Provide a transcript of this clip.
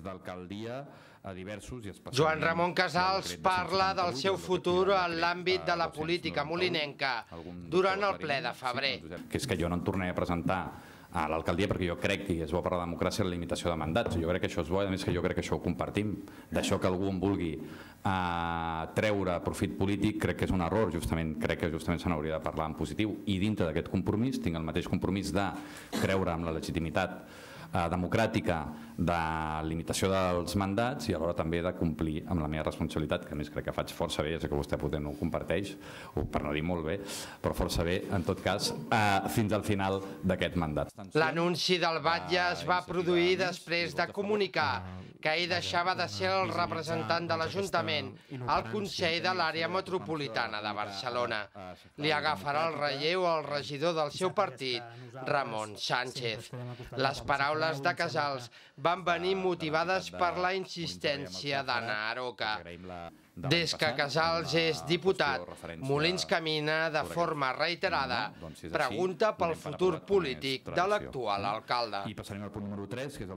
d'alcaldia a diversos i especialment... Joan Ramon Casals parla del seu futur en l'àmbit de la política molinenca durant el ple de febrer. Que és que jo no em tornaré a presentar a l'alcaldia perquè jo crec que és bo per la democràcia la limitació de mandats. Jo crec que això és bo i a més que jo crec que això ho compartim. D'això que algú em vulgui eh, treure profit polític crec que és un error, justament crec que justament se n'hauria de parlar en positiu i dintre d'aquest compromís tinc el mateix compromís de creure en la legitimitat eh, democràtica de limitació dels mandats i alhora també de complir amb la meva responsabilitat, que a més crec que faig força bé, ja sé que vostè potser no ho comparteix, o per no dir molt bé, però força bé, en tot cas, eh, fins al final d'aquest mandat. L'anunci del Batlle es va produir després de comunicar que ell deixava de ser el representant de l'Ajuntament al Consell de l'Àrea Metropolitana de Barcelona. Li agafarà el relleu al regidor del seu partit, Ramon Sánchez. Les paraules paraules de Casals van venir motivades per la insistència d'Anna Aroca. Des que Casals és diputat, Molins camina de forma reiterada. Doncs Pregunta pel futur polític de l'actual eh? alcalde. I passarem al punt número 3, que és el